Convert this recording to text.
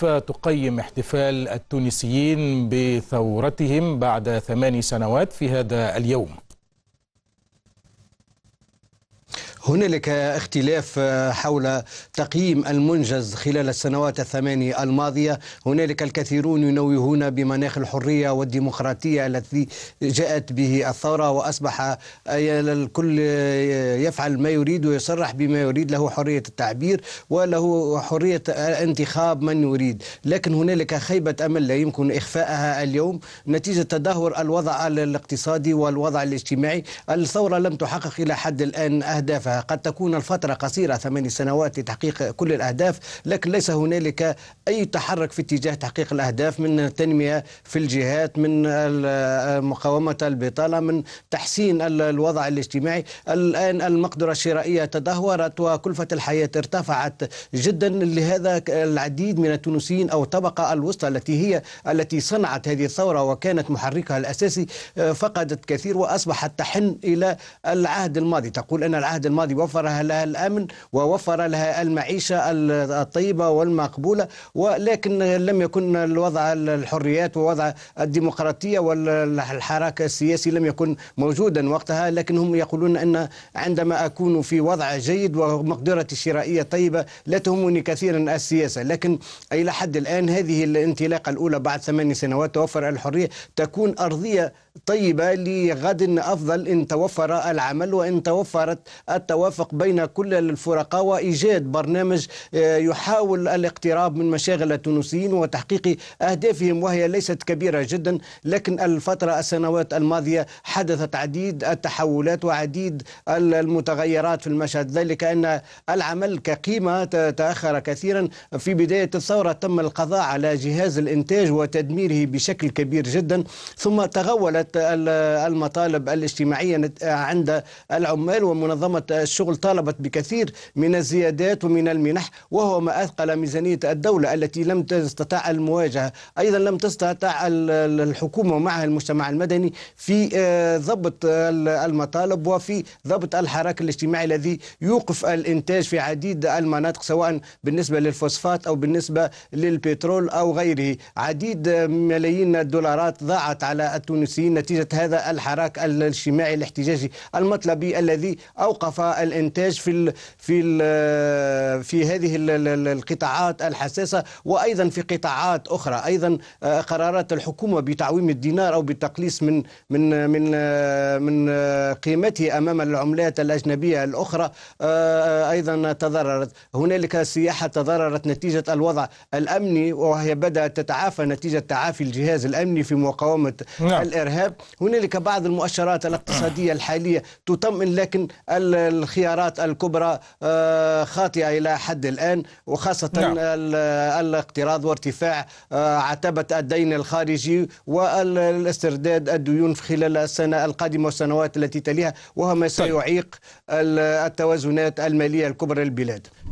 كيف تقيم احتفال التونسيين بثورتهم بعد ثماني سنوات في هذا اليوم هنالك اختلاف آه، حول تقييم المنجز خلال السنوات الثمانية الماضية هنالك الكثيرون ينوهون بمناخ الحرية والديمقراطية التي جاءت به الثورة وأصبح الكل آه، يفعل ما يريد ويصرح بما يريد له حرية التعبير وله حرية انتخاب من يريد لكن هنالك خيبة أمل لا يمكن إخفاءها اليوم نتيجة تدهور الوضع الاقتصادي والوضع الاجتماعي الثورة لم تحقق إلى حد الآن أهدافها قد تكون الفترة قصيرة ثماني سنوات لتحقيق كل الأهداف لكن ليس هنالك أي تحرك في اتجاه تحقيق الأهداف من تنمية في الجهات من مقاومة البطالة من تحسين الوضع الاجتماعي الآن المقدرة الشرائية تدهورت وكلفة الحياة ارتفعت جدا لهذا العديد من التونسيين أو الطبقة الوسطى التي هي التي صنعت هذه الثورة وكانت محركها الأساسي فقدت كثير وأصبحت تحن إلى العهد الماضي تقول أن العهد الماضي الماضي وفرها لها الأمن ووفر لها المعيشة الطيبة والمقبولة ولكن لم يكن الوضع الحريات ووضع الديمقراطية والحراك السياسي لم يكن موجودا وقتها لكن هم يقولون أن عندما أكون في وضع جيد ومقدرتي الشرائية طيبة لا تهمني كثيرا السياسة لكن إلى حد الآن هذه الانطلاقة الأولى بعد ثمان سنوات توفر الحرية تكون أرضية طيبة لغد أفضل إن توفر العمل وإن توفرت التوفر التوافق بين كل الفرقاء وإيجاد برنامج آه، يحاول الاقتراب من مشاغل التونسيين وتحقيق أهدافهم وهي ليست كبيرة جدا لكن الفترة السنوات الماضية حدثت عديد التحولات وعديد المتغيرات في المشهد ذلك أن العمل كقيمة تأخر كثيرا في بداية الثورة تم القضاء على جهاز الإنتاج وتدميره بشكل كبير جدا ثم تغولت المطالب الاجتماعية عند العمال ومنظمة الشغل طالبت بكثير من الزيادات ومن المنح وهو ما أثقل ميزانية الدولة التي لم تستطع المواجهة أيضا لم تستطع الحكومة ومعها المجتمع المدني في آه، ضبط المطالب وفي ضبط الحراك الاجتماعي الذي يوقف الإنتاج في عديد المناطق سواء بالنسبة للفوسفات أو بالنسبة للبترول أو غيره عديد ملايين الدولارات ضاعت على التونسيين نتيجة هذا الحراك الاجتماعي الاحتجاجي المطلبي الذي أوقف الانتاج في الـ في الـ آه، في هذه القطاعات الحساسه وايضا في قطاعات اخرى ايضا آه، قرارات الحكومه بتعويم الدينار او بالتقليص من من آه، من من قيمته امام العملات الاجنبيه الاخرى ايضا تضررت هنالك السياحه تضررت نتيجه الوضع الامني وهي بدات تتعافى نتيجه تعافي الجهاز الامني في مقاومه نعم. الارهاب هنالك بعض المؤشرات الاقتصاديه الحاليه تطمئن لكن ال الخيارات الكبرى آه، خاطئة إلى حد الآن وخاصة نعم. الاقتراض وارتفاع آه، عتبة الدين الخارجي والاسترداد الديون في خلال السنة القادمة والسنوات التي تليها وهو ما طيب. سيعيق التوازنات المالية الكبرى للبلاد